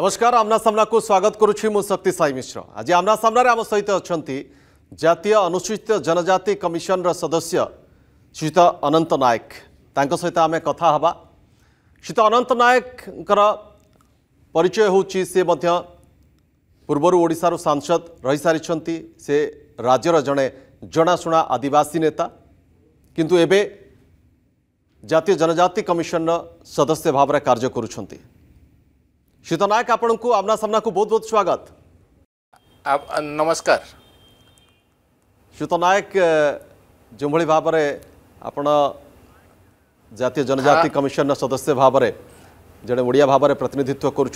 नमस्कार आमना सामना को स्वागत करुच्ची मु शक्ति साई मिश्र आज आमना सामना आम सहित अच्छा जातीय अनुसूचित जनजाति कमिशन र सदस्य श्रीत अनंत नायक ତାଙ୍କ ସହିତ ଆମେ କଥା ହେବା ଶ୍ରୀତ ଅନନ୍ତ ନାୟକଙ୍କର ପରିଚୟ ହେଉଛି ସେ ମଧ୍ୟ ପୂର୍ବରୁ ଓଡ଼ିଶାରୁ ସାଂସଦ ରହିସାରିଛନ୍ତି ସେ ରାଜ୍ୟର ଜଣେ ଜଣାଶୁଣା ଆଦିବାସୀ ନେତା କିନ୍ତୁ ଏବେ ଜାତୀୟ ଜନଜାତି କମିଶନର ସଦସ୍ୟ ଭାବରେ କାର୍ଯ୍ୟ କରୁଛନ୍ତି श्रीत नायक आपना को बहुत बहुत स्वागत नमस्कार श्रीत नायक जो भाव में जातीय जनजाति हाँ। कमिशन सदस्य भाव जड़े ओडिया भाव प्रतिनिधित्व कर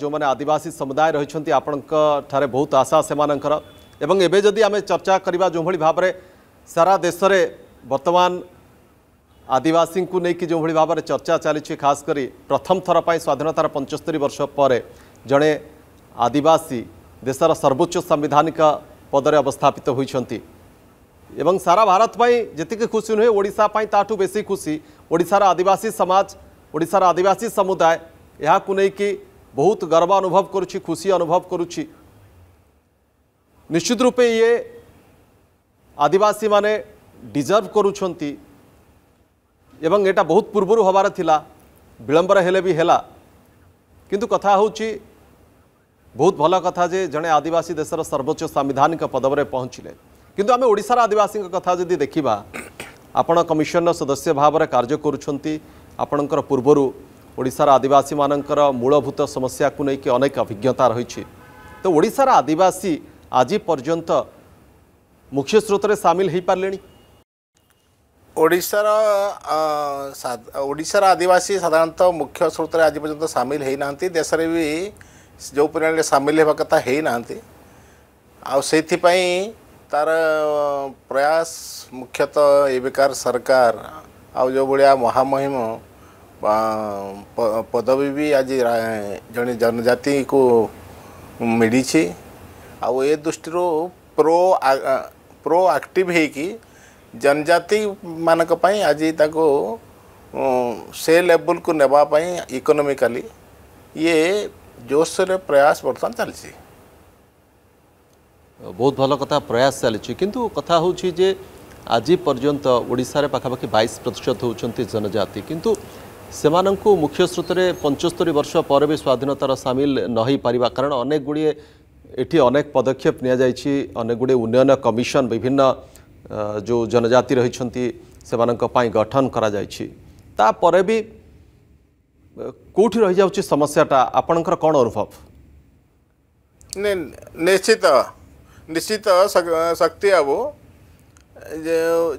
जो मैंने आदिवासी समुदाय रही आपण बहुत आशा से मानकर एवं एबे जदि आम चर्चा करवा जो भाव सारा देश में बर्तमान आदिवासी को लेकिन जो भाई भाव चर्चा चली खासकर प्रथम थरपाई स्वाधीनतार पंचस्तरी वर्ष पर जड़े आदिवासी देशर सर्वोच्च सांविधानिक पदर अवस्थापित होती सारा भारतपाई जी खुशी नुहे ओडापी ताठ बेस खुशी ओडार आदिवासी समाज ओडार आदिवासी समुदाय यह कि बहुत गर्व अनुभव करुशी अनुभव करुच्ची निश्चित रूपे ये आदिवासी माने डिजर्व करुंट ଏବଂ ଏଇଟା ବହୁତ ପୂର୍ବରୁ ହେବାର ଥିଲା ବିଳମ୍ବରେ ହେଲେ ବି ହେଲା କିନ୍ତୁ କଥା ହେଉଛି ବହୁତ ଭଲ କଥା ଯେ ଜଣେ ଆଦିବାସୀ ଦେଶର ସର୍ବୋଚ୍ଚ ସାମ୍ବିଧାନିକ ପଦବରେ ପହଞ୍ଚିଲେ କିନ୍ତୁ ଆମେ ଓଡ଼ିଶାର ଆଦିବାସୀଙ୍କ କଥା ଯଦି ଦେଖିବା ଆପଣ କମିଶନର ସଦସ୍ୟ ଭାବରେ କାର୍ଯ୍ୟ କରୁଛନ୍ତି ଆପଣଙ୍କର ପୂର୍ବରୁ ଓଡ଼ିଶାର ଆଦିବାସୀମାନଙ୍କର ମୂଳଭୂତ ସମସ୍ୟାକୁ ନେଇକି ଅନେକ ଅଭିଜ୍ଞତା ରହିଛି ତ ଓଡ଼ିଶାର ଆଦିବାସୀ ଆଜି ପର୍ଯ୍ୟନ୍ତ ମୁଖ୍ୟ ସ୍ରୋତରେ ସାମିଲ ହୋଇପାରିଲେଣି ओडार आदिवासी साधारण मुख्य स्रोत आज पर्यटन सामिल होना देश में भी जो परिमाण सामिल होगा कथा होना आई तार प्रयास मुख्यतः एबिकार सरकार आज जो भाया महामहिम पदवी भी आज जन जनजाति को मिली आ दृष्टि प्रो आ, प्रो आक्टिव हो जनजाति मानक आज से लेवल को नापाई इकोनोमिकली ये जोसर प्रयास बर्तमान चलती बहुत भल कथा प्रयास चली किंतु कथा जे आज पर्यंत ओडा पखापाखी बैश प्रतिशत होती जनजाति किंतु से मुख्य स्रोत पंचस्तरी वर्ष पर भी स्वाधीनतार सामिल नहीं पार कारण अनेक गुड़े ये अनेक पदक्षेप निया जाएगी अनेक गुड़े उन्नयन कमिशन विभिन्न ଯେଉଁ ଜନଜାତି ରହିଛନ୍ତି ସେମାନଙ୍କ ପାଇଁ ଗଠନ କରାଯାଇଛି ତାପରେ ବି କେଉଁଠି ରହିଯାଉଛି ସମସ୍ୟାଟା ଆପଣଙ୍କର କ'ଣ ଅନୁଭବ ନିଶ୍ଚିତ ନିଶ୍ଚିତ ଶକ୍ତି ବାବୁ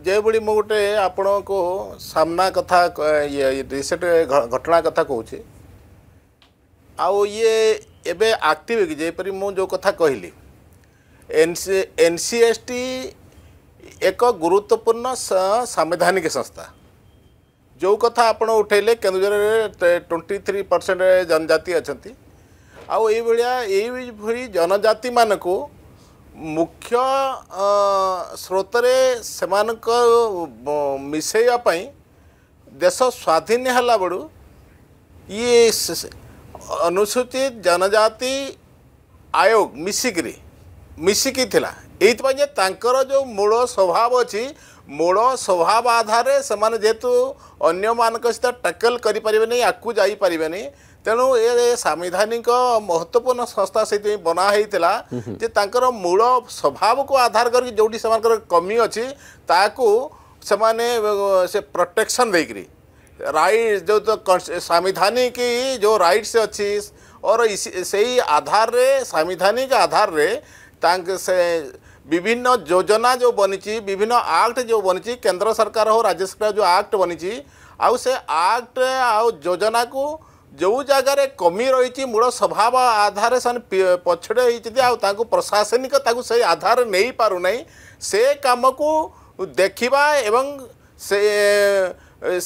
ଯେଭଳି ମୁଁ ଗୋଟେ ଆପଣଙ୍କୁ ସାମ୍ନା କଥା ରିସେଣ୍ଟ ଘଟଣା କଥା କହୁଛି ଆଉ ଇଏ ଏବେ ଆକ୍ଟିଭ ଯେପରି ମୁଁ ଯେଉଁ କଥା କହିଲି N C N C S T ଏକ ଗୁରୁତ୍ୱପୂର୍ଣ୍ଣ ସାମ୍ବିଧାନିକ ସଂସ୍ଥା ଯେଉଁ କଥା ଆପଣ ଉଠାଇଲେ କେନ୍ଦୁଝରରେ ଟ୍ୱେଣ୍ଟି ଥ୍ରୀ ପରସେଣ୍ଟ ଜନଜାତି ଅଛନ୍ତି ଆଉ ଏଇଭଳିଆ ଏଇଭଳି ଜନଜାତିମାନଙ୍କୁ ମୁଖ୍ୟ ସ୍ରୋତରେ ସେମାନଙ୍କ ମିଶାଇବା ପାଇଁ ଦେଶ ସ୍ୱାଧୀନ ହେଲା ବେଳୁ ଇଏ ଅନୁସୂଚିତ ଜନଜାତି ଆୟୋଗ ମିଶିକିରି ମିଶିକି ଥିଲା ये जो मूल स्वभाव अच्छी मूल स्वभाव आधार से जेहेतु अग मानक सहित टैकल करें आगे जापर तेणु ये सांधानिक महत्वपूर्ण संस्था से बनाही मूल स्वभाव को आधार कर जो कमी अच्छी ताकू से प्रोटेक्शन देकर राइट जो तो सांधानिक जो रईट्स अच्छी और से आधार रे सांधानिक आधार रे से विभिन्न योजना जो बनी विभिन्न आक्ट जो बनी केन्द्र सरकार हो राज्य सरकार जो आक्ट बनी आक्ट आउ को जो जगार कमी रही मूल स्वभाव आधार से पछड़े होती प्रशासनिक से आधार नहीं पारना से कम को देखा एवं से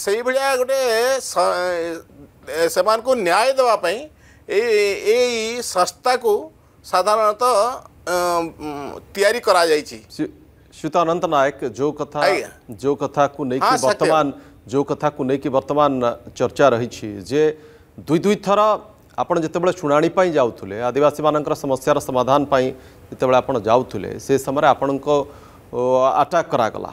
से भाया गोटे से न्याय देवाई संस्था को साधारणतः तैयारी करा जाय छी श्वेत अनंत नायक जो कथा जो कथा को नै की वर्तमान जो कथा को नै की वर्तमान चर्चा रही छी जे दुई दुई थरा आपण जतेबेले सुनाणी पई जाउथुले आदिवासी मानकर समस्या समाधान पई जतेबेले आपण जाउथुले से समय आपणको अटैक करा गला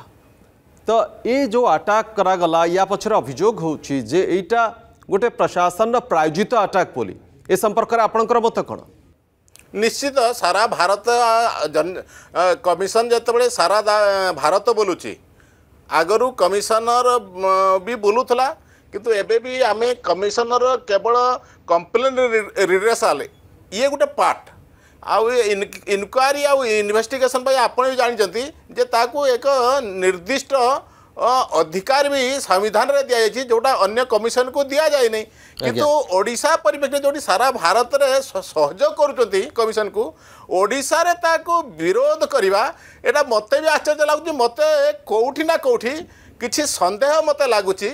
तो ये जो अटैक करा गला या पछर अभिजोग होउछि जे एटा गोटे प्रशासन प्रायोजित अटैक बोली ए संपर्क में आपंकर मत कौन ନିଶ୍ଚିତ ସାରା ଭାରତ କମିଶନ ଯେତେବେଳେ ସାରା ଭାରତ ବୁଲୁଛି ଆଗରୁ କମିଶନର ବି ବୁଲୁଥିଲା କିନ୍ତୁ ଏବେ ବି ଆମେ କମିଶନର କେବଳ କମ୍ପ୍ଲେନ୍ ରିରେସାଲ ଇଏ ଗୋଟେ ପାର୍ଟ ଆଉ ଇନକ୍ୱାରି ଆଉ ଇନଭେଷ୍ଟିଗେସନ୍ ପାଇଁ ଆପଣ ବି ଜାଣିଛନ୍ତି ଯେ ତାକୁ ଏକ ନିର୍ଦ୍ଦିଷ୍ଟ ଅଧିକାର ବି ସମ୍ବିଧାନରେ ଦିଆଯାଇଛି ଯେଉଁଟା ଅନ୍ୟ କମିଶନକୁ ଦିଆଯାଇନି କିନ୍ତୁ ଓଡ଼ିଶା ପରିପ୍ରେକ୍ଷୀରେ ଯେଉଁଠି ସାରା ଭାରତରେ ସହଯୋଗ କରୁଛନ୍ତି କମିଶନକୁ ଓଡ଼ିଶାରେ ତାକୁ ବିରୋଧ କରିବା ଏଇଟା ମୋତେ ବି ଆଶ୍ଚର୍ଯ୍ୟ ଲାଗୁଛି ମୋତେ କେଉଁଠି ନା କେଉଁଠି କିଛି ସନ୍ଦେହ ମୋତେ ଲାଗୁଛି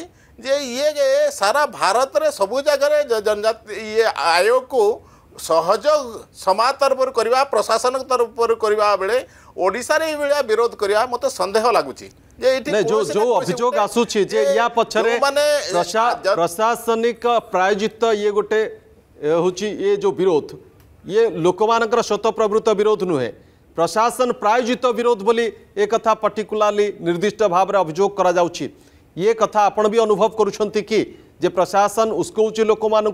ଯେ ଇଏ ସାରା ଭାରତରେ ସବୁ ଜାଗାରେ ଜନଜାତି ଇଏ ଆୟୋଗକୁ ସହଯୋଗ ସମାଜ ତରଫରୁ କରିବା ପ୍ରଶାସନ ତରଫରୁ କରିବା ବେଳେ ଓଡ଼ିଶାରେ ଏଇଭଳିଆ ବିରୋଧ କରିବା ମୋତେ ସନ୍ଦେହ ଲାଗୁଛି जो जो प्रशासनिक प्रायोजित ये गोटे हूँ ये जो विरोध ये लोक स्वत स्वतप्रवृत्त विरोध नुहे प्रशासन प्रायोजित विरोध बोली एक पर्टिकुलाली निर्दिष्ट भाव में अभोग ये कथा आपण भी अनुभव कर कि जे प्रशासन उस्कोच लोक मान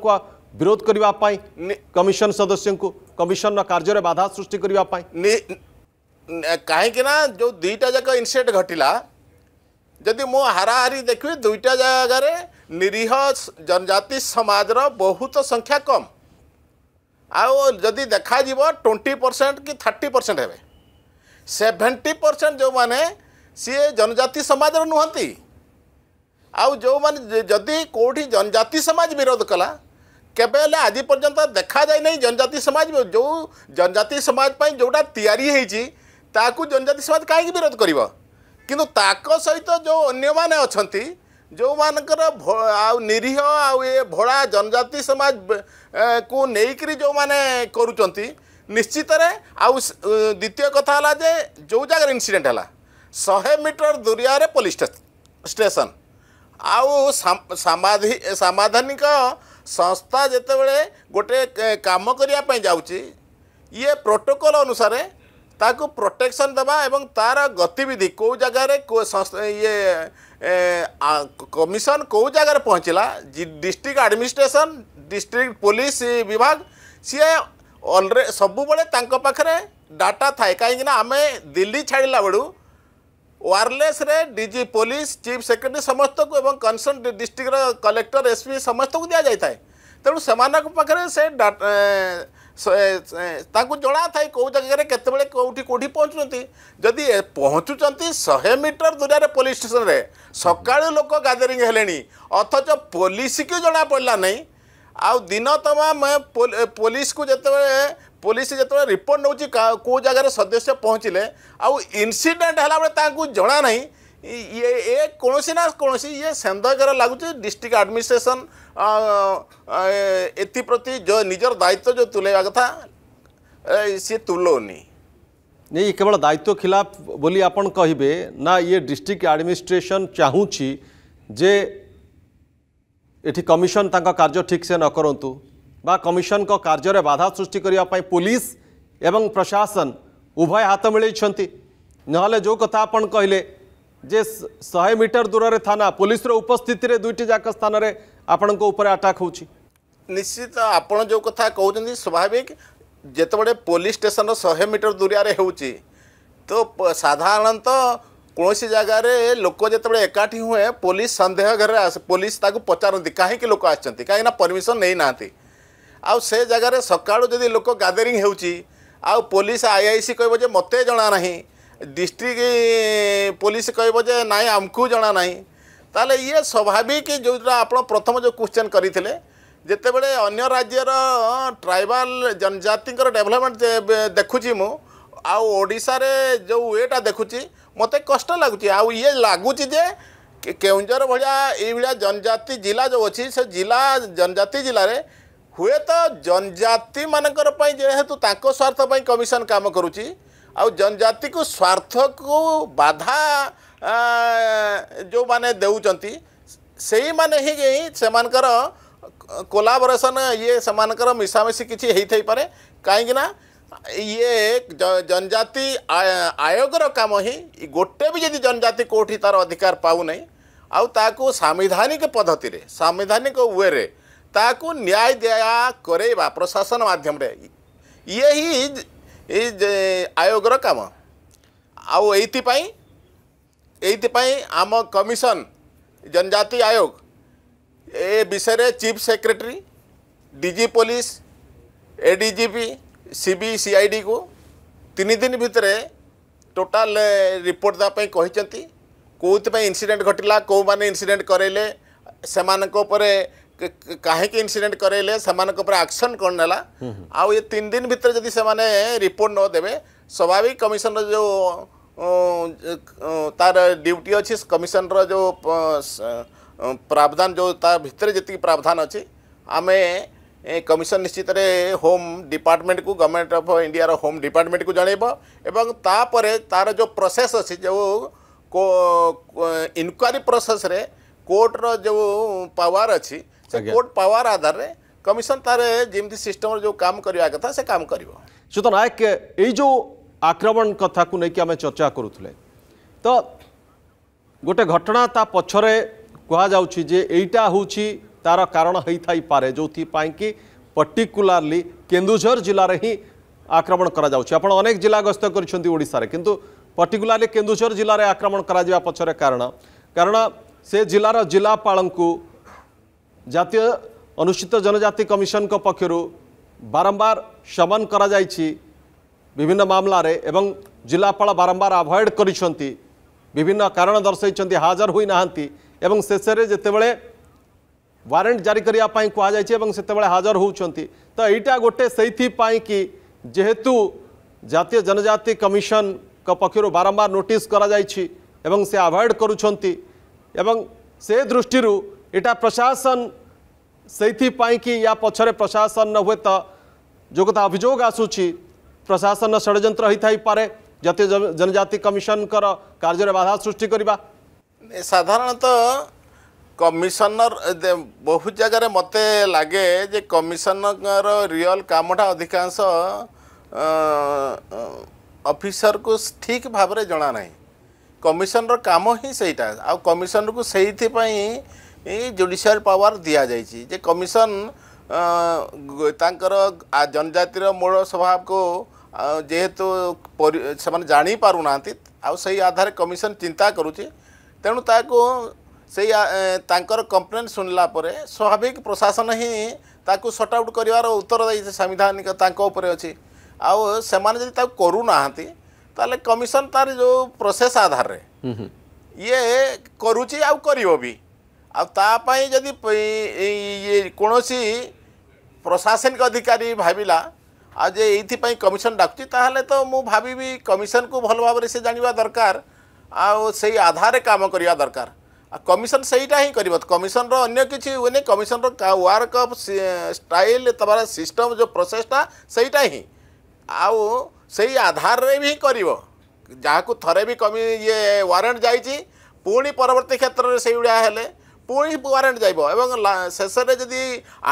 विरोध करने कमिशन सदस्य को कमिशन कार्य बाधा सृष्टि करने कहीं जो दीटा जाक इनसीडेट घटला जदि मु हाराहारी देखी दुईटा जगार निरीह जनजाति समाज बहुत संख्या कम आदि देखा ट्वेंटी परसेंट कि थर्टी परसेंट हे सेभेन्टी परसेंट जो मैंने सीए जनजाति समाज नुहति आज जदि कौटी जनजाति समाज विरोध कला केवे आज पर्यंत देखा जाए ना जनजाति समाज जो जनजाति समाज पर जोटा या जनजाति समाज कहीं विरोध करिबा କିନ୍ତୁ ତାଙ୍କ ସହିତ ଯେଉଁ ଅନ୍ୟମାନେ ଅଛନ୍ତି ଯେଉଁମାନଙ୍କର ଆଉ ନିରୀହ ଆଉ ଏ ଭୋଳା ଜନଜାତି ସମାଜ କୁ ନେଇକରି ଯେଉଁମାନେ କରୁଛନ୍ତି ନିଶ୍ଚିତରେ ଆଉ ଦ୍ୱିତୀୟ କଥା ହେଲା ଯେ ଯେଉଁ ଜାଗାରେ ଇନ୍ସିଡ଼େଣ୍ଟ ହେଲା ଶହେ ମିଟର ଦୂରିଆରେ ପୋଲିସ ଷ୍ଟେସନ ଆଉ ସାମାଧାନିକ ସଂସ୍ଥା ଯେତେବେଳେ ଗୋଟେ କାମ କରିବା ପାଇଁ ଯାଉଛି ଇଏ ପ୍ରୋଟୋକଲ୍ ଅନୁସାରେ ताकु प्रोटेक्शन दबा एवं तारा गतिविधि को जगह रे को ये कमिशन को जगह रे पहुंचला डिस्ट्रिक्ट एडमिनिस्ट्रेशन डिस्ट्रिक्ट पुलिस विभाग सीए ऑलरे सब बड़े तांको पाखरे डाटा थाए कहीं ना हमें दिल्ली छाड़ला बड़ू वायरलेस रे डीजी पुलिस चीफ सेक्रेटरी समस्त को एवं कंसर्न डिस्ट्रिक्ट कलेक्टर एसपी समस्त को दिया जाए तेणु से डाटा जना था कौ जगह केत कौटी पहुँचुंजी पहुँचुं शहे मीटर दूर रे पुलिस स्टेसन सका लोक गादरी है अथच पुलिस की जना पड़ा ना आ दिन तमाम पुलिस को जो पुलिस जो रिपोर्ट नौ जगह सदस्य पहुँचिले आउ इनसीडेट है जना नहीं ये कौनसी ना कौनसी ये सन्देह लगुच डिस्ट्रिक्ट आडमिनिस्ट्रेसन एप्रति जो निजर दायित्व जो तुलेवा कथा सी तुलौनी नहीं केवल दायित्व खिलाफ बोली आप कहे ना ये डिस्ट्रिक्ट आडमिनिस्ट्रेसन चाहूँगी जे ये कमिशन कार्य ठीक से न करूँ बा कमिशन को कार्य बाधा सृष्टि करने पुलिस एवं प्रशासन उभय हाथ मिले ना जो कथा आपण कहले जे शहे मीटर दूर थाना पुलिस उपस्थित दुईटी जाक स्थान में आपण आटाक हो निश्चित आपण जो कथा कहते स्वाभाविक जितेबड़े पुलिस स्टेसन शहे मीटर दूरिया हो तो साधारणतः कौन सी जगार लोक जो एकाठी हुए पुलिस सन्देह घर आस पुलिस पचारती कहीं लोक आसती कहीं परमिशन नहीं ना आ से जगार सका जदि लोक गादेरींग आ पुलिस आईआईसी कह मत जना नहीं ডিস্ট্রিক্ট পুলিশ কহব যে না আমি জনা না তাহলে ইয়ে স্বাভাবিক যেটা আপনার প্রথম যে কোশ্চেন করে যেতবে অন্য রাজ্যর ট্রাইবাল জনজাতি ডেভেলপমেন্ট দেখুছি মু আশার যে ওয়েটা দেখুছি মতো কষ্ট লাগুচি আয়ে ইয়ে লাগুচি যে କେଉଁଝର ଭଳିଆ ଏଇଭଳିଆ জনজাতি জেলা যে ଅଛି সে জেলা জনজাতি জেলার ହୁଏତ ଜନଜାତିମାନଙ୍କର ପାଇଁ ଯେହେତୁ ତାଙ୍କ ସ୍ୱାର୍ଥ ପାଇଁ କମିଶନ କାମ କରୁଛି आ जनजाति को स्वार्थ को बाधा जो मैंने देखते से मैंने ही से कोलाबरेसन ये से मिसामिशी किसी हो पाए कहीं ये जनजाति आयोगर काम ही गोटे भी जी जनजाति कौटी तार अधिकार पाऊना आकु सांधानिक पद्धति सांधानिक वे रे, ताकु न्याय दया कर प्रशासन मध्यम ये ही ये आयोग कम आईपाई आम कमिशन जनजाति आयोग ए विषय chief secretary DG police ADGP CB CID को तीन दिन भितर टोटाल रिपोर्ट देखें कौन इनसीडेट घटला कौ मैंने इनसीडेट कर परे କାହିଁକି ଇନସିଡେଣ୍ଟ କରେଇଲେ ସେମାନଙ୍କ ଉପରେ ଆକ୍ସନ୍ କ'ଣ ନେଲା ଆଉ ଏ ତିନି ଦିନ ଭିତରେ ଯଦି ସେମାନେ ରିପୋର୍ଟ ନ ଦେବେ ସ୍ୱାଭାବିକ କମିଶନର ଯେଉଁ ତାର ଡ୍ୟୁଟି ଅଛି କମିଶନର ଯେଉଁ ପ୍ରାବଧାନ ଯେଉଁ ତା ଭିତରେ ଯେତିକି ପ୍ରାବଧାନ ଅଛି ଆମେ କମିଶନ ନିଶ୍ଚିତରେ ହୋମ୍ ଡିପାର୍ଟମେଣ୍ଟକୁ ଗଭର୍ଣ୍ଣମେଣ୍ଟ ଅଫ୍ ଇଣ୍ଡିଆର ହୋମ୍ ଡିପାର୍ଟମେଣ୍ଟକୁ ଜଣାଇବ ଏବଂ ତାପରେ ତାର ଯେଉଁ ପ୍ରୋସେସ୍ ଅଛି ଯେଉଁ ଇନକ୍ୱାରି ପ୍ରୋସେସ୍ରେ କୋର୍ଟର ଯେଉଁ ପାୱାର ଅଛି कोर्ट पावर आधार में कमिशन तारे जमी सिस्टम जो काम करवा कथा से काम कर सूत नायक जो आक्रमण कथा को लेकिन आम चर्चा करूले तो गोटे घटना ता पक्षरे कहटा हूँ तार कारण हो पारे जो कि पर्टिकुलाली केन्दूर जिले ही आक्रमण करनेक जिला गस्त करशार कितु पर्टिकुलाली केन्दूर जिले आक्रमण करा पक्षर कारण कारण से जिलार जिलापा को জাতীয় অনুসূচিত জনজাতি কমিশন পক্ষ বারম্বার সমন করা যাই বিভিন্ন মামলার এবং জেলাপাল বারম্বার আভয়েড করেছেন বিভিন্ন কারণ দর্শাইছেন হাজর হয়ে না এবং শেষে যেতবে ওয়ারেন্ট জারি করা কুহযাই এবং সেতবে হাজর হচ্ছেন তো এইটা গোটে সেইপাই কি যেহেতু জাতীয় জনজাতি কমিশন পক্ষ বারম্বার নোটিস করা যাই এবং সে আভয়েড করুছেন এবং সে দৃষ্টি এটা प्रशासन ସେଇଥିପାଇଁ କି ୟା ପଛରେ ପ୍ରଶାସନର ହୁଏତ ଯେଉଁ କଥା ଅଭିଯୋଗ ଆସୁଛି ପ୍ରଶାସନର ଷଡ଼ଯନ୍ତ୍ର ହୋଇଥାଇପାରେ ଜାତୀୟ ଜନଜାତି କମିଶନଙ୍କର କାର୍ଯ୍ୟରେ ବାଧା ସୃଷ୍ଟି କରିବା ସାଧାରଣତଃ କମିଶନର ବହୁତ ଜାଗାରେ ମୋତେ ଲାଗେ ଯେ କମିଶନର ରିଅଲ୍ କାମଟା ଅଧିକାଂଶ ଅଫିସରକୁ ଠିକ୍ ଭାବରେ ଜଣାନାହିଁ କମିଶନର କାମ ହିଁ ସେଇଟା ଆଉ କମିଶନରକୁ ସେଇଥିପାଇଁ জুডিসিয়াল পাওয়ার দিয়া যাইছি যে কমিশন ତାଙ୍କର ଜନଜାତିର ମୂଳ ସ୍ୱଭାବକୁ ଯେହେତୁ ସେମାନେ ଜାଣିପାରୁନାହାନ୍ତି ଆଉ ସେଇ ଆଧାରରେ କମିଶନ ଚିନ୍ତା କରୁଛି ତେଣୁ ତାକୁ ସେଇ ତାଙ୍କର କମ୍ପ୍ଲେନ୍ ଶୁଣିଲା ପରେ ସ୍ୱାଭାବିକ ପ୍ରଶାସନ ହିଁ ତାକୁ ସଟ୍ ଆଉଟ୍ କରିବାର ଉତ୍ତରଦାୟୀ ସାମ୍ବିଧାନିକ ତାଙ୍କ ଉପରେ ଅଛି ଆଉ ସେମାନେ ଯଦି ତାକୁ କରୁନାହାନ୍ତି ତାହେଲେ କମିଶନ ତାର ଯେଉଁ ପ୍ରୋସେସ୍ ଆଧାରରେ ଇଏ କରୁଛି ଆଉ କରିବ ବି आई जदि सी प्रशासनिक अधिकारी भाविला आज ये कमिशन डाकुची ताहले तो मु भावी कमिशन को भल भाव से जानवा दरकार आई आधार काम करवा दरकार कमिशन सहीटा ही कमिशन रन किसी हुए नहीं कमिशन वर्क स्टाइल तार सिस्टम जो प्रोसेसटा से आउ से आधार भी कर जहाँ को थे भी कमी ये वारंट जावर्त पुणी परवर्त क्षेत्र में से भाया ପୁଣି ୱାରେଣ୍ଟ ଯାଇବ ଏବଂ ଶେଷରେ ଯଦି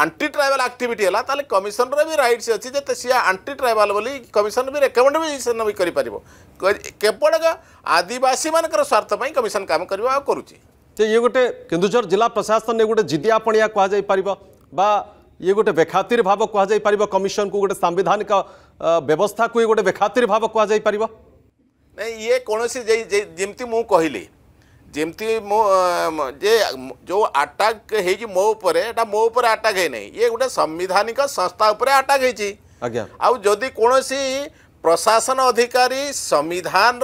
ଆଣ୍ଟି ଟ୍ରାଇବାଲ ଆକ୍ଟିଭିଟି ହେଲା ତାହେଲେ କମିଶନର ବି ରାଇଟ୍ସ ଅଛି ଯେ ସିଏ ଆଣ୍ଟି ଟ୍ରାଇବାଲ ବୋଲି କମିଶନ ବି ରେକମେଣ୍ଡ ବି ସେନ ବି କରିପାରିବ କେବଳ ଆଦିବାସୀମାନଙ୍କର ସ୍ୱାର୍ଥ ପାଇଁ କମିଶନ କାମ କରିବ ଆଉ କରୁଛି ଯେ ଇଏ ଗୋଟେ କେନ୍ଦୁଝର ଜିଲ୍ଲା ପ୍ରଶାସନରେ ଗୋଟେ ଜିଦିଆପଣିଆ କୁହାଯାଇପାରିବ ବା ଇଏ ଗୋଟେ ବେଖାତିର ଭାବ କୁହାଯାଇପାରିବ କମିଶନକୁ ଗୋଟେ ସାମ୍ବିଧାନିକ ବ୍ୟବସ୍ଥାକୁ ଇଏ ଗୋଟେ ବେଖାତିର ଭାବ କୁହାଯାଇପାରିବ ନାଇଁ ଇଏ କୌଣସି ଯେମିତି ମୁଁ କହିଲି जमती मो जो आटाक है मो पर मो पर आटाक है ना ये गोटे संविधानिक संस्था उपरे आटाक है आदि कौन सी प्रशासन अधिकारी संविधान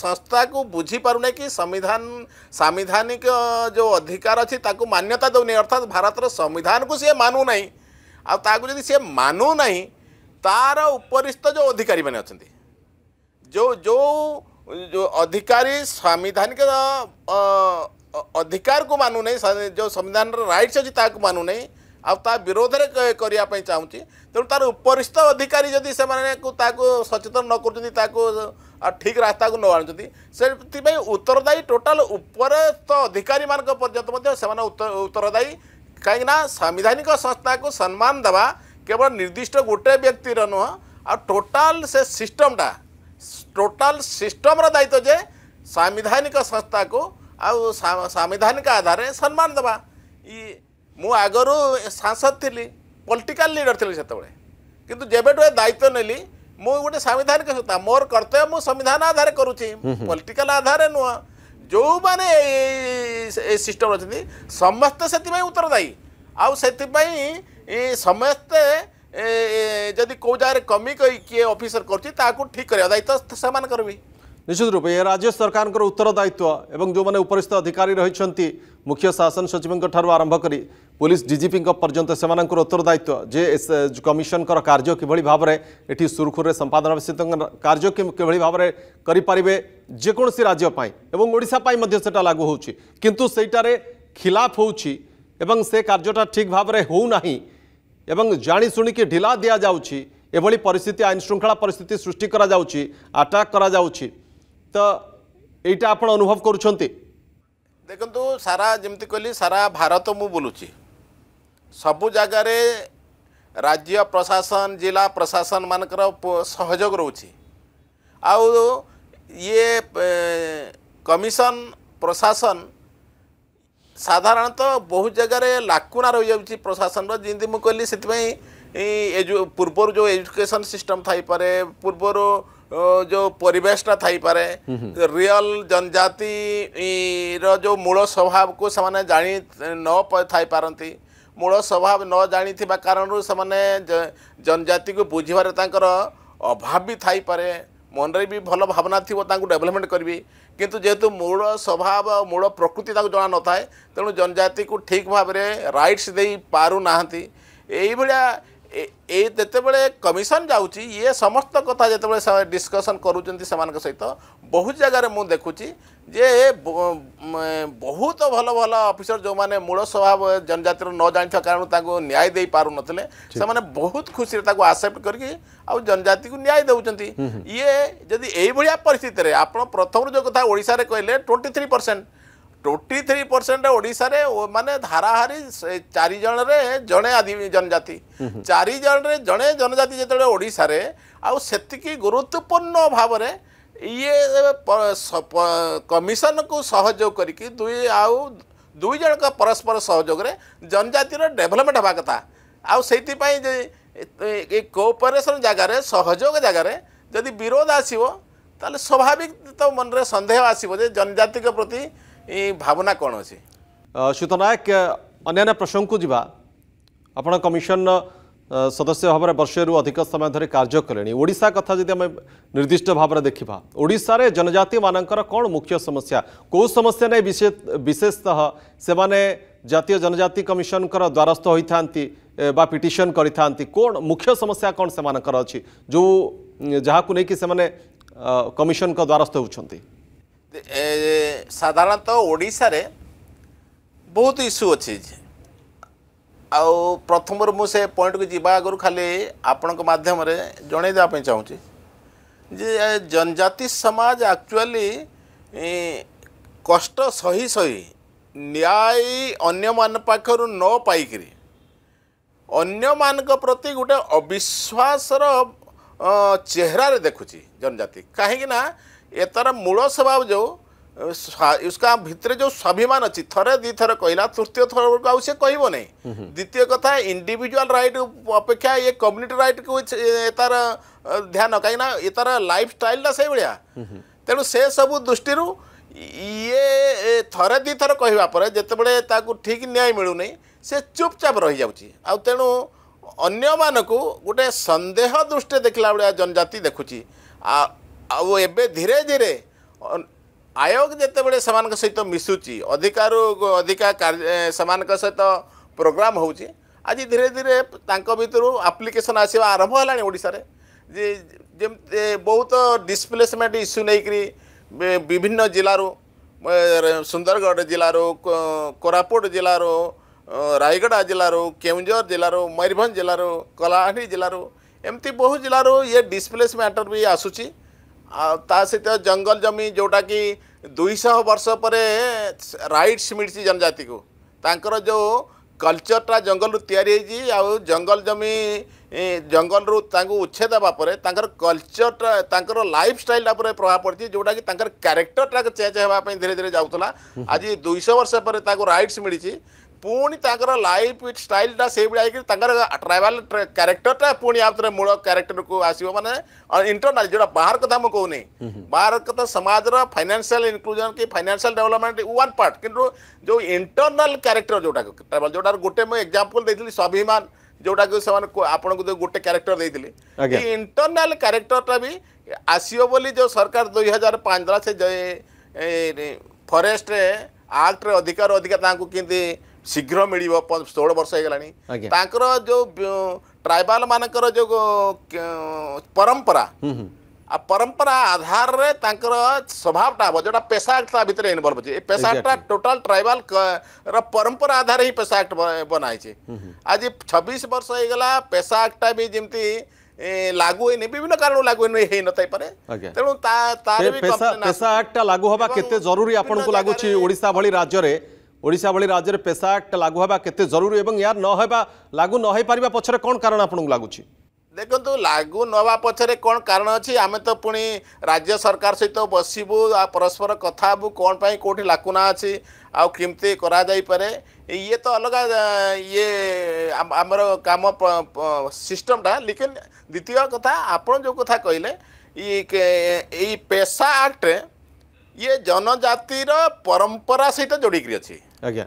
संस्था को बुझी पार नहीं कि संविधान सांविधानिक जो अधिकार अच्छी ताको मान्यता दौन अर्थात भारत संविधान को सी मानूना आदि सी मानूना तार उपरिस्थ जो अधिकारी मैंने जो जो जो अधिकारी सांविधानिक अधिकार को मान नहीं जो संविधान रईट्स अच्छी ताकू मानु ना ଆଉ ତା ବିରୋଧରେ କରିବା ପାଇଁ ଚାହୁଁଛି ତେଣୁ ତା'ର ଉପରିସ୍ଥ ଅଧିକାରୀ ଯଦି ସେମାନଙ୍କୁ ତାକୁ ସଚେତନ ନ କରୁଛନ୍ତି ତାକୁ ଠିକ୍ ରାସ୍ତାକୁ ନ ଆଣୁଛନ୍ତି ସେଥିପାଇଁ ଉତ୍ତରଦାୟୀ ଟୋଟାଲ ଉପରସ୍ଥ ଅଧିକାରୀମାନଙ୍କ ପର୍ଯ୍ୟନ୍ତ ମଧ୍ୟ ସେମାନେ ଉତ୍ତରଦାୟୀ କାହିଁକିନା ସାମ୍ବିଧାନିକ ସଂସ୍ଥାକୁ ସମ୍ମାନ ଦେବା କେବଳ ନିର୍ଦ୍ଦିଷ୍ଟ ଗୋଟେ ବ୍ୟକ୍ତିର ନୁହଁ ଆଉ ଟୋଟାଲ ସେ ସିଷ୍ଟମଟା ଟୋଟାଲ ସିଷ୍ଟମର ଦାୟିତ୍ୱ ଯେ ସାମ୍ବିଧାନିକ ସଂସ୍ଥାକୁ ଆଉ ସାମ୍ବିଧାନିକ ଆଧାରରେ ସମ୍ମାନ ଦେବା ଇ ମୁଁ ଆଗରୁ ସାଂସଦ ଥିଲି ପଲିଟିକାଲ ଲିଡ଼ର ଥିଲି ସେତେବେଳେ କିନ୍ତୁ ଯେବେଠୁ ଏ ଦାୟିତ୍ୱ ନେଲି ମୁଁ ଗୋଟେ ସାମ୍ବିଧାନିକ ସଂସ୍ଥା ମୋର କର୍ତ୍ତବ୍ୟ ମୁଁ ସମ୍ବିଧାନ ଆଧାରରେ କରୁଛି ପଲିଟିକାଲ ଆଧାରରେ ନୁହଁ ଯେଉଁମାନେ ଏଇ ସିଷ୍ଟମ ଅଛନ୍ତି ସମସ୍ତେ ସେଥିପାଇଁ ଉତ୍ତରଦାୟୀ ଆଉ ସେଥିପାଇଁ ସମସ୍ତେ যদি কেউ জায়গায় কমি কিয়ে অফিসর করছে তাকে ঠিক করার দায়িত্ব সে বি নিশ্চিত রূপে এ রাজ্য সরকারঙ্কর উত্তরদায়িত্ব এবং যে উপরিস্থ অধিকারী রয়েছেন মুখ্য শাসন সচিবঙ্কর আরম্ভ করে পুলিশ ডিজিপি পর্যন্ত সে উত্তরদায়িত্ব যে কমিশনকর কার্য কিভাবে ভাবে এটি সুরুখুরে সম্পাদন আবশ্যক কার্য কিভাবে ভাবে করে পারে যেকোন রাজ্যপ্রাই এবং ওড়শাপ্রাই সেটা লাগু হচ্ছে কিন্তু সেইটার খিলাফ হচ্ছে এবং সে কার্যটা ঠিক ভাবে হো না এবং জাশুণিকি ঢিলা দিয়া যাচ্ছি এভাবে পরিস্থিতি আইন শৃঙ্খলা পরিস্থিতি সৃষ্টি করা যাচ্ছে আটাক করা যাচ্ছে তো এইটা আপনার অনুভব করছেন দেখন্তু সারা যেমতি কইলি সারা ভারত মু বুলুছি সবু জায়গায় রাজ্য প্রশাসন জেলা প্রশাসন মানকর সহযোগ রয়েছে আউ ইয়ে কমিশন প্রশাসন ସାଧାରଣତଃ ବହୁ ଜାଗାରେ ଲାକୁନା ରହିଯାଉଛି ପ୍ରଶାସନର ଯେମିତି ମୁଁ କହିଲି ସେଥିପାଇଁ ଏଜୁ ପୂର୍ବରୁ ଯେଉଁ ଏଜୁକେସନ୍ ସିଷ୍ଟମ୍ ଥାଇପାରେ ପୂର୍ବରୁ ଯେଉଁ ପରିବେଶଟା ଥାଇପାରେ ରିଅଲ ଜନଜାତିର ଯେଉଁ ମୂଳ ସ୍ୱଭାବକୁ ସେମାନେ ଜାଣି ନ ଥାଇପାରନ୍ତି ମୂଳ ସ୍ୱଭାବ ନ ଜାଣିଥିବା କାରଣରୁ ସେମାନେ ଜନଜାତିକୁ ବୁଝିବାରେ ତାଙ୍କର ଅଭାବ ବି ଥାଇପାରେ ମନରେ ବି ଭଲ ଭାବନା ଥିବ ତାଙ୍କୁ ଡେଭଲପମେଣ୍ଟ କରିବି କିନ୍ତୁ ଯେହେତୁ ମୂଳ ସ୍ୱଭାବ ଆଉ ମୂଳ ପ୍ରକୃତି ତାକୁ ଜଣାନଥାଏ ତେଣୁ ଜନଜାତିକୁ ଠିକ୍ ଭାବରେ ରାଇଟ୍ସ ଦେଇପାରୁନାହାନ୍ତି ପାରୁନାହାନ୍ତି ଏଇଭଳିଆ ଏ ଯେତେବେଳେ କମିଶନ ଯାଉଛି ଇଏ ସମସ୍ତ କଥା ଯେତେବେଳେ ଡିସ୍କସନ୍ କରୁଛନ୍ତି ସେମାନଙ୍କ ସହିତ ବହୁତ ଜାଗାରେ ମୁଁ ଦେଖୁଛି ଯେ ବହୁତ ଭଲ ଭଲ ଅଫିସର ଯେଉଁମାନେ ମୂଳ ସ୍ୱଭାବ ଜନଜାତିର ନ ଜାଣିଥିବା କାରଣରୁ ତାଙ୍କୁ ନ୍ୟାୟ ଦେଇପାରୁନଥିଲେ ସେମାନେ ବହୁତ ଖୁସିରେ ତାକୁ ଆସେପ୍ଟ କରିକି ଆଉ ଜନଜାତିକୁ ନ୍ୟାୟ ଦେଉଛନ୍ତି ଇଏ ଯଦି ଏଇଭଳିଆ ପରିସ୍ଥିତିରେ ଆପଣ ପ୍ରଥମରୁ ଯେଉଁ କଥା ଓଡ଼ିଶାରେ କହିଲେ twenty three percent twenty three percent ଓଡ଼ିଶାରେ ମାନେ ଧାରାହାରି ଚାରି ଜଣରେ ଜଣେ ଆଦି ଜନଜାତି ଚାରି ଜଣରେ ଜଣେ ଜନଜାତି ଯେତେବେଳେ ଓଡ଼ିଶାରେ ଆଉ ସେତିକି ଗୁରୁତ୍ୱପୂର୍ଣ୍ଣ ଭାବରେ ଇଏ କମିଶନକୁ ସହଯୋଗ କରିକି ଦୁଇ ଆଉ ଦୁଇ ଜଣଙ୍କ ପରସ୍ପର ସହଯୋଗରେ ଜନଜାତିର ଡେଭଲପମେଣ୍ଟ ହେବା କଥା ଆଉ ସେଇଥିପାଇଁ ଯେ ଏ କୋପରେସନ୍ ଜାଗାରେ ସହଯୋଗ ଜାଗାରେ ଯଦି ବିରୋଧ ଆସିବ ତାହେଲେ ସ୍ୱାଭାବିକ ତ ମନରେ ସନ୍ଦେହ ଆସିବ ଯେ ଜନଜାତିଙ୍କ ପ୍ରତି ଏ ଭାବନା କ'ଣ ଅଛି ସୁତ ନାୟକ ଅନ୍ୟାନ୍ୟ ପ୍ରସଙ୍ଗକୁ ଯିବା ଆପଣ କମିଶନ ସଦସ୍ୟ ଭାବରେ ବର୍ଷରୁ ଅଧିକ ସମୟ ଧରି କାର୍ଯ୍ୟ କଲେଣି ଓଡ଼ିଶା କଥା ଯଦି ଆମେ ନିର୍ଦ୍ଦିଷ୍ଟ ଭାବରେ ଦେଖିବା ଓଡ଼ିଶାରେ ଜନଜାତିମାନଙ୍କର କ'ଣ ମୁଖ୍ୟ ସମସ୍ୟା କେଉଁ ସମସ୍ୟା ନେଇ ବିଶେଷତଃ ସେମାନେ ଜାତୀୟ ଜନଜାତି କମିଶନଙ୍କର ଦ୍ୱାରସ୍ଥ ହୋଇଥାନ୍ତି ବା ପିଟିସନ୍ କରିଥାନ୍ତି କ'ଣ ମୁଖ୍ୟ ସମସ୍ୟା କ'ଣ ସେମାନଙ୍କର ଅଛି ଯେଉଁ ଯାହାକୁ ନେଇକି ସେମାନେ କମିଶନଙ୍କ ଦ୍ୱାରସ୍ଥ ହେଉଛନ୍ତି ସାଧାରଣତଃ ଓଡ଼ିଶାରେ ବହୁତ ଇସ୍ୟୁ ଅଛି ଆଉ ପ୍ରଥମରୁ ମୁଁ ସେ ପଏଣ୍ଟକୁ ଯିବା ଆଗରୁ ଖାଲି ଆପଣଙ୍କ ମାଧ୍ୟମରେ ଜଣାଇ ଦେବା ପାଇଁ ଚାହୁଁଛି ଯେ ଜନଜାତି ସମାଜ ଆକ୍ଚୁଆଲି କଷ୍ଟ ସହି ସହି ନ୍ୟାୟ ଅନ୍ୟମାନଙ୍କ ପାଖରୁ ନ ପାଇକିରି ଅନ୍ୟମାନଙ୍କ ପ୍ରତି ଗୋଟେ ଅବିଶ୍ୱାସର ଚେହେରାରେ ଦେଖୁଛି ଜନଜାତି କାହିଁକିନା यार मूल स्वभाव जो ଯେଉଁ उसका भित्र जो स्वाभिमान अच्छी थे दी थर कहला तृतीय थर को कह द्वितीय कथा इंडिविजुअल रईट अपेक्षा ये कम्युनिटी रईट को तार ध्यान कहीं तार लाइफ स्टाइलटा से भाया तेणु से सब दृष्टि ये थे दी थर कहवापर जितेबले ठीक न्याय मिलूनी से चुपचाप रही जाऊँ तेणु मानक गोटे सन्देह दृष्टि देखला भाया जनजाति देखुची ଆଉ ଏବେ ଧୀରେ ଧୀରେ ଆୟୋଗ ଯେତେବେଳେ ସେମାନଙ୍କ ସହିତ ମିଶୁଛି ଅଧିକାରୁ ଅଧିକା ସେମାନଙ୍କ ସହିତ ପ୍ରୋଗ୍ରାମ୍ ହେଉଛି ଆଜି ଧୀରେ ଧୀରେ ତାଙ୍କ ଭିତରୁ ଆପ୍ଲିକେସନ୍ ଆସିବା ଆରମ୍ଭ ହେଲାଣି ଓଡ଼ିଶାରେ ଯେ ଯେମିତି ବହୁତ ଡିସପ୍ଲେସମେଣ୍ଟ ଇସ୍ୟୁ ନେଇକରି ବିଭିନ୍ନ ଜିଲ୍ଲାରୁ ସୁନ୍ଦରଗଡ଼ ଜିଲ୍ଲାରୁ କୋରାପୁଟ ଜିଲ୍ଲାରୁ ରାୟଗଡ଼ା ଜିଲ୍ଲାରୁ କେଉଁଝର ଜିଲ୍ଲାରୁ ମୟୂରଭଞ୍ଜ ଜିଲ୍ଲାରୁ କଳାହାଣ୍ଡି ଜିଲ୍ଲାରୁ ଏମିତି ବହୁ ଜିଲ୍ଲାରୁ ଇଏ ଡିସପ୍ଲେସ୍ ମ୍ୟାଟର୍ ବି ଆସୁଛି ତା ସହିତ ଜଙ୍ଗଲ ଜମି ଯେଉଁଟାକି ଦୁଇଶହ ବର୍ଷ ପରେ ରାଇଟ୍ସ ମିଳିଛି ଜନଜାତିକୁ ତାଙ୍କର ଯେଉଁ କଲଚରଟା ଜଙ୍ଗଲରୁ ତିଆରି ହେଇଛି ଆଉ ଜଙ୍ଗଲ ଜମି ଜଙ୍ଗଲରୁ ତାଙ୍କୁ ଉଚ୍ଛେଦ ହେବା ପରେ ତାଙ୍କର କଲଚରଟା ତାଙ୍କର ଲାଇଫ୍ ଷ୍ଟାଇଲ୍ଟା ଉପରେ ପ୍ରଭାବ ପଡ଼ିଛି ଯେଉଁଟାକି ତାଙ୍କର କ୍ୟାରେକ୍ଟରଟା ଚେଞ୍ଜ ହେବା ପାଇଁ ଧୀରେ ଧୀରେ ଯାଉଥିଲା ଆଜି ଦୁଇଶହ ବର୍ଷ ପରେ ତାଙ୍କୁ ରାଇଟ୍ସ ମିଳିଛି पुणी लाइफ स्टाइल टा से ट्राइल क्यारेक्टर टा पुणी आप मूल क्यारेक्टर को आस मैंने इंटरनाल जो बाहर कथा मुझे कहूनी बाहर कथा समाज फाइनेंशियल इनक्लूजन कि फाइनेंशियल डेवलपमेंट वन पार्ट कि जो इंटरनाल क्यारेक्टर जो ट्राइल जो गोटे मुझे एक्जामपल देखी स्वाभिमान जोटा कि आपको गोटे क्यारेक्टर दे इंटरनाल क्यारेक्टर टा भी आसो बोली जो सरकार दुई हजार पंद्रह से फरेस्ट आक्ट्रे अधिकार अधिकार ଶୀଘ୍ର ମିଳିବ ଷୋହଳ ବର୍ଷ ହେଇଗଲାଣି ତାଙ୍କର ଯେଉଁ ଟ୍ରାଇବାଲ ମାନଙ୍କର ଯେଉଁ ପରମ୍ପରା ଆଉ ପରମ୍ପରା ଆଧାରରେ ତାଙ୍କର ସ୍ୱଭାବଟା ହେବ ଯେଉଁଟା ପେସା ଆକ୍ଟ ତା ଭିତରେ ଇନଭଲ୍ଭ ଅଛି ଏ ପେସା ଆକ୍ଟଟା ଟୋଟାଲ ଟ୍ରାଇବାଲ ର ପରମ୍ପରା ଆଧାରରେ ହିଁ ପେସା ଆକ୍ଟ ବନା ଆଜି ଛବିଶ ବର୍ଷ ହେଇଗଲା ପେସା ଆକ୍ଟଟା ବି ଯେମିତି লাগু হয়নি বিভিন্ন কারণ লাগু হয়নি ତେଣୁ ତା তেমন তার পেশা আক্টটা ଲାଗୁ হওয়া କେତେ ଜରୁରୀ ଆପଣଙ୍କୁ ଲାଗୁଛି ଓଡ଼ିଶା ଭଳି ରାଜ୍ୟରେ ওড়িশা ভি রাজ্যের পেশা আক্ট লাগু হওয়া কেতে জরুরি এবং ইয়ার নহবা লাগু নহাইপার পছরে কোণ কারণ আপনার লাগুছি দেখন্তু লাগু ନହେବା ପଛରେ କ'ଣ କାରଣ ଅଛି ଆମେ ତ ପୁଣି ରାଜ୍ୟ ସରକାର ସହିତ ବସିବୁ ଆଉ ପରସ୍ପର କଥା ହେବୁ କ'ଣ ପାଇଁ କେଉଁଠି ଲାକୁନା ଅଛି ଆଉ କେମିତି କରାଯାଇପାରେ ଇଏ ତ ଅଲଗା ଇଏ ଆମର କାମ ସିଷ୍ଟମଟା ଲେକିନ ଦ୍ୱିତୀୟ କଥା ଆପଣ ଯେଉଁ କଥା କହିଲେ ଏଇ ପେଶା ଆକ୍ଟରେ ଇଏ ଜନଜାତିର ପରମ୍ପରା ସହିତ ଯୋଡ଼ିକିରି ଅଛି ଆଜ୍ଞା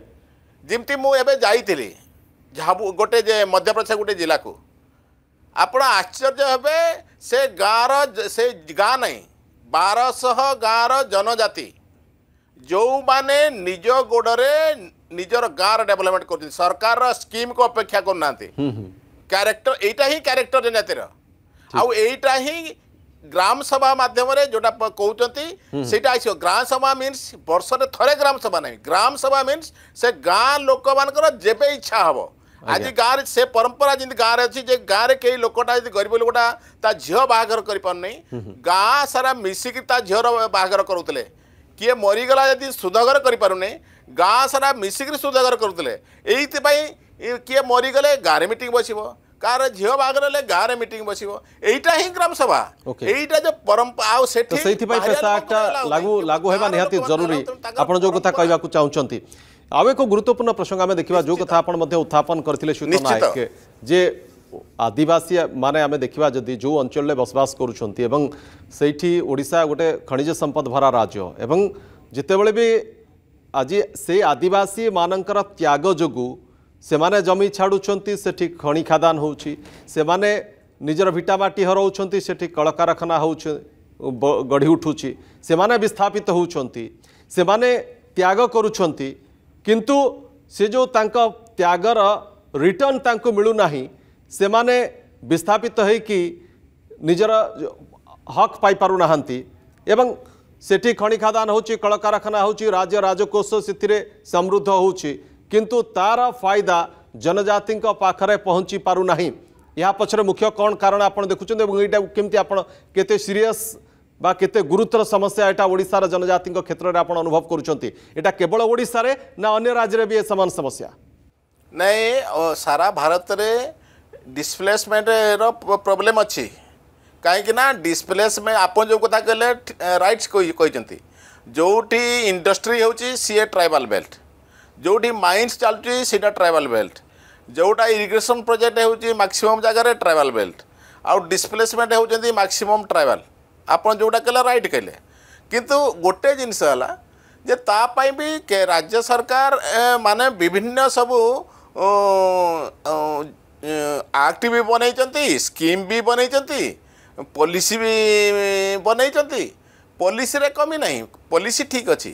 ଯେମିତି ମୁଁ ଏବେ ଯାଇଥିଲି ଝାବୁ ଗୋଟେ ଯେ ମଧ୍ୟପ୍ରଦେଶ ଗୋଟେ ଜିଲ୍ଲାକୁ ଆପଣ ଆଶ୍ଚର୍ଯ୍ୟ ହେବେ ସେ ଗାଁର ସେ ଗାଁ ନାହିଁ ବାରଶହ ଗାଁର ଜନଜାତି ଯେଉଁମାନେ ନିଜ ଗୋଡ଼ରେ ନିଜର ଗାଁର ଡେଭଲପମେଣ୍ଟ କରୁଛନ୍ତି ସରକାରର ସ୍କିମ୍କୁ ଅପେକ୍ଷା କରୁନାହାନ୍ତି କ୍ୟାରେକ୍ଟର ଏଇଟା ହିଁ କ୍ୟାରେକ୍ଟର ଜନଜାତିର ଆଉ ଏଇଟା ହିଁ ଗ୍ରାମ ସଭା ମାଧ୍ୟମରେ ଯେଉଁଟା କହୁଛନ୍ତି ସେଇଟା ଆସିବ ଗ୍ରାମ ସଭା ମିନ୍ସ ବର୍ଷରେ ଥରେ ଗ୍ରାମ ସଭା ନାହିଁ ଗ୍ରାମ ସଭା ମିନ୍ସ ସେ ଗାଁ ଲୋକମାନଙ୍କର ଯେବେ ଇଚ୍ଛା ହେବ ଆଜି ଗାଁରେ ସେ ପରମ୍ପରା ଯେମିତି ଗାଁରେ ଅଛି ଯେ ଗାଁରେ କେହି ଲୋକଟା ଯଦି ଗରିବ ଲୋକଟା ତା ଝିଅ ବାହାଘର କରିପାରୁନି ଗାଁ ସାରା ମିଶିକି ତା ଝିଅର ବାହାଘର କରୁଥିଲେ କିଏ ମରିଗଲା ଯଦି ସୁଧଘର କରିପାରୁନି ଗାଁ ସାରା ମିଶିକିରି ସୁଧଘର କରୁଥିଲେ ଏଇଥିପାଇଁ କିଏ ମରିଗଲେ ଗାଁରେ ମିଟିଂ ବସିବ कार झील लागू जरूरी आप क्या कह चाहते आउ एक देखा जो कथा उत्थापन करते जे आदिवासी माने देखा जो अंचल बसवास करुँचा खनिज संपद भरा राज्य एवं जितेबले भी आज से आदिवासी मानकर त्याग जो ସେମାନେ ଜମି ଛାଡ଼ୁଛନ୍ତି ସେଠି ଖଣି ଖାଦାନ ହେଉଛି ସେମାନେ ନିଜର ଭିଟାମାଟି ହରାଉଛନ୍ତି ସେଠି କଳକାରଖାନା ହେଉଛି ଗଢ଼ି ଉଠୁଛି ସେମାନେ ବିସ୍ଥାପିତ ହେଉଛନ୍ତି ସେମାନେ ତ୍ୟାଗ କରୁଛନ୍ତି କିନ୍ତୁ ସେ ଯେଉଁ ତାଙ୍କ ତ୍ୟାଗର ରିଟର୍ଣ୍ଣ ତାଙ୍କୁ ମିଳୁନାହିଁ ସେମାନେ ବିସ୍ଥାପିତ ହୋଇକି ନିଜର ହକ୍ ପାଇପାରୁନାହାନ୍ତି ଏବଂ ସେଠି ଖଣି ଖାଦାନ ହେଉଛି କଳକାରଖାନା ହେଉଛି ରାଜ୍ୟ ରାଜକୋଷ ସେଥିରେ ସମୃଦ୍ଧ ହେଉଛି କିନ୍ତୁ ତାର ଫାଇଦା ଜନଜାତିଙ୍କ ପାଖରେ ପହଞ୍ଚି ପାରୁନାହିଁ ଏହା ପଛରେ ମୁଖ୍ୟ କ'ଣ କାରଣ ଆପଣ ଦେଖୁଛନ୍ତି ଏବଂ ଏଇଟା କେମିତି ଆପଣ କେତେ ସିରିୟସ୍ বা কেতে গুরুত্বর সমস্যা এটা ওড়িশার জনজাতি ক্ষেত্রে আপনার অনুভব করছেন এটা কেবল ওড়িশার না অন্য রাজ্যের বি সমান সমস্যা না সারা ভারতরে ডিসপ্লেসমেন্টর প্রোবলেম অছি কাইকি না ডিসপ্লেসমেন্ট আপন যে কথা কলে রাইটস কিন্তু যেটি ইন্ডস্ট্রি হচ্ছে সিএ ট্রাইবাল বেল্ট ଯେଉଁଠି ମାଇନ୍ସ ଚାଲୁଛି ସେଇଟା ଟ୍ରାଇବାଲ୍ ବେଲ୍ଟ ଯେଉଁଟା ଇରିଗେସନ୍ ପ୍ରୋଜେକ୍ଟ ହେଉଛି ମାକ୍ସିମମ୍ ଜାଗାରେ ଟ୍ରାଇବାଲ୍ ବେଲ୍ଟ ଆଉ ଡିସପ୍ଲେସମେଣ୍ଟ ହେଉଛନ୍ତି ମାକ୍ସିମମ୍ ଟ୍ରାଇବାଲ୍ ଆପଣ ଯେଉଁଟା କହିଲେ ରାଇଟ୍ କହିଲେ କିନ୍ତୁ ଗୋଟେ ଜିନିଷ ହେଲା ଯେ ତା ପାଇଁ ବି ରାଜ୍ୟ ସରକାର ମାନେ ବିଭିନ୍ନ ସବୁ ଆକ୍ଟ ବି ବନେଇଛନ୍ତି ସ୍କିମ୍ ବି ବନେଇଛନ୍ତି ପଲିସି ବି ବନେଇଛନ୍ତି ପଲିସିରେ କମି ନାହିଁ ପଲିସି ଠିକ୍ ଅଛି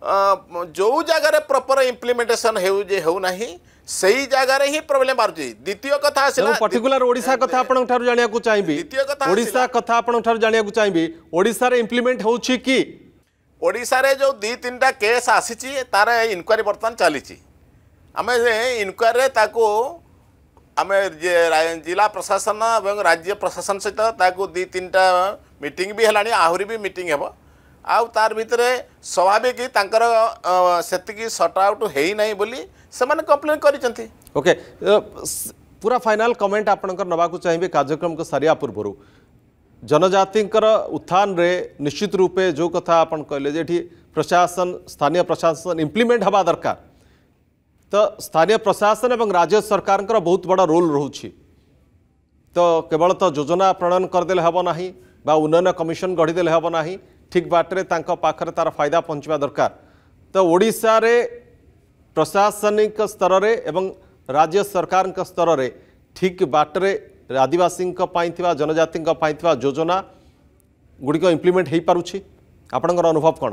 ଯେଉଁ ଜାଗାରେ ପ୍ରପର ଇମ୍ପ୍ଲିମେଣ୍ଟେସନ ହେଉ ଯେ ହେଉନାହିଁ ସେଇ ଜାଗାରେ ହିଁ ପ୍ରୋବ୍ଲେମ ବାହାରୁଛି ଦ୍ୱିତୀୟ କଥା ଆସିଲା ପର୍ଟିକୁଲାର ଓଡ଼ିଶା କଥା ଆପଣଙ୍କ ଠାରୁ ଜାଣିବାକୁ ଚାହିଁବି ଦ୍ୱିତୀୟ କଥା ଓଡ଼ିଶା କଥା ଆପଣଙ୍କ ଠାରୁ ଜାଣିବାକୁ ଚାହିଁବି ଓଡ଼ିଶାରେ ଇମ୍ପ୍ଲିମେଣ୍ଟ ହେଉଛି କି ଓଡ଼ିଶାରେ ଯେଉଁ ଦୁଇ ତିନିଟା କେସ୍ ଆସିଛି ତାର ଇନକ୍ୱାରି ବର୍ତ୍ତମାନ ଚାଲିଛି ଆମେ ଇନକ୍ୱାରିରେ ତାକୁ ଆମେ ଜିଲ୍ଲା ପ୍ରଶାସନ ଏବଂ ରାଜ୍ୟ ପ୍ରଶାସନ ସହିତ ତାକୁ ଦୁଇ ତିନିଟା ମିଟିଂ ବି ହେଲାଣି ଆହୁରି ବି ମିଟିଂ ହେବ तार भितर स्वाभाविक ही से सर्ट आउट होना बोली कम्प्लेन कर पूरा फाइनाल कमेंट आपंकर नाक चाहिए कार्यक्रम को सर पूर्व जनजाति उत्थान रे निश्चित रूपे जो कथा आप कहे प्रशासन स्थानीय प्रशासन इम्प्लीमेंट हवा दरकार तो स्थानीय प्रशासन एवं राज्य सरकार बहुत बड़ा रोल रोचे तो केवल तो योजना प्रणयन करदे हेबना उन्नयन कमिशन गढ़ीदे हेबना ଠିକ୍ ବାଟରେ ତାଙ୍କ ପାଖରେ ତା'ର ଫାଇଦା ପହଞ୍ଚିବା ଦରକାର ତ ଓଡ଼ିଶାରେ ପ୍ରଶାସନିକ ସ୍ତରରେ ଏବଂ ରାଜ୍ୟ ସରକାରଙ୍କ ସ୍ତରରେ ଠିକ୍ ବାଟରେ ଆଦିବାସୀଙ୍କ ପାଇଁ ଥିବା ଜନଜାତିଙ୍କ ପାଇଁ ଥିବା ଯୋଜନା ଗୁଡ଼ିକ ଇମ୍ପ୍ଲିମେଣ୍ଟ ହୋଇପାରୁଛି ଆପଣଙ୍କର ଅନୁଭବ କ'ଣ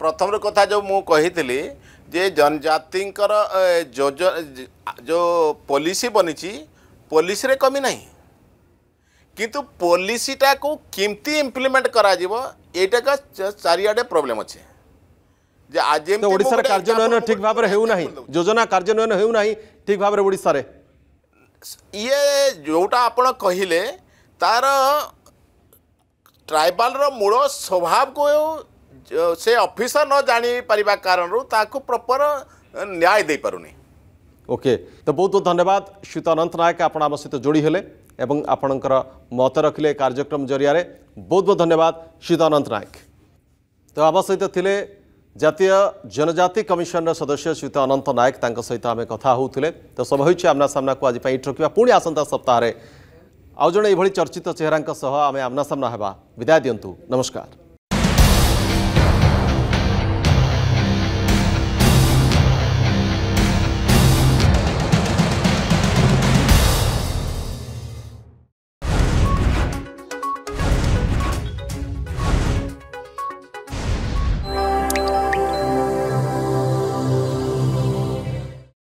ପ୍ରଥମର କଥା ଯେଉଁ ମୁଁ କହିଥିଲି ଯେ ଜନଜାତିଙ୍କର ଯୋଜ ଯେଉଁ ପଲିସି ବନିଛି ପଲିସିରେ କମି ନାହିଁ কিন্তু পলিসিটাকে কেমতি ইমপ্লিমেন্ট করা যাব এইটাকে চারিআডে প্রোবলেম আছে যে আজ ওড়িশার কার্যান্বয়ন ঠিক ভাবে হেউ না যোজনা কার্যান্বয়ন হেউ না ঠিক ভাবে ওড়িশার ইয়ে যেটা আপনার কহিলে তার ট্রাইবালর মূল স্বভাব সে অফিসর ন জাঁপারা কারণ তাকে প্রপর ন্যায় দিয়ে পুনি ওকে তো বহু বহুত ধন্যবাদ শীতানন্দ নায়ক আপনার আমার সহ যোড়ি হলে এবং আপনার মত রাখলে কার্যক্রম জরিয়ারে বহুত বহু ধন্যবাদ শীতানন্দ নায়ক তো আমার সহ লে জাতীয় জনজাতি কমিশনের সদস্য শ্রীত অনন্ত নায়ক তাঁর সহ আমি কথা হোলে তো সব হয়েছে আমনা সামনাকু আজ ইট রকিবা পুঁ আসন্তা সপ্তাহে আউ জন এইভাবে চর্চিত চেহারা সহ আমি আমনা সামনা হওয়া বিদায় দিও নমস্কার